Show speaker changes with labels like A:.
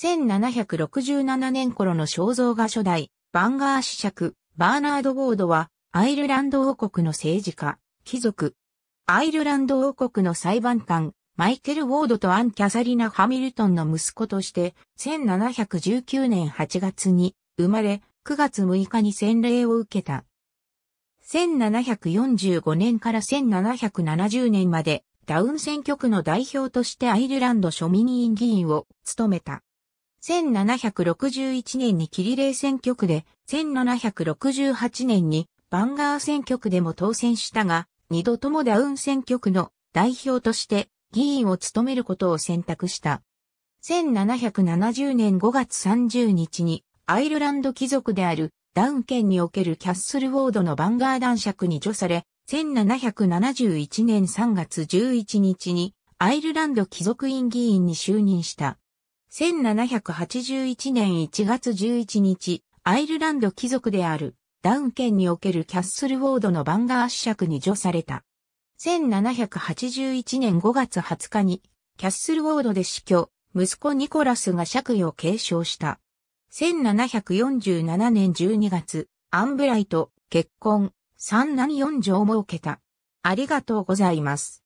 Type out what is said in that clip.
A: 1767年頃の肖像画初代、バンガー子爵、バーナード・ウォードは、アイルランド王国の政治家、貴族。アイルランド王国の裁判官、マイケル・ウォードとアン・キャサリナ・ハミルトンの息子として、1719年8月に生まれ、9月6日に洗礼を受けた。1745年から1770年まで、ダウン選挙区の代表としてアイルランド庶民委員議員を務めた。1761年にキリレー選挙区で、1768年にバンガー選挙区でも当選したが、二度ともダウン選挙区の代表として議員を務めることを選択した。1770年5月30日にアイルランド貴族であるダウン県におけるキャッスルウォードのバンガー男爵に除され、1771年3月11日にアイルランド貴族院議員に就任した。1781年1月11日、アイルランド貴族であるダウン県におけるキャッスルウォードのバンガー子爵に除された。1781年5月20日にキャッスルウォードで死去、息子ニコラスが借位を継承した。1747年12月、アンブライと結婚、三男四女を設けた。ありがとうございます。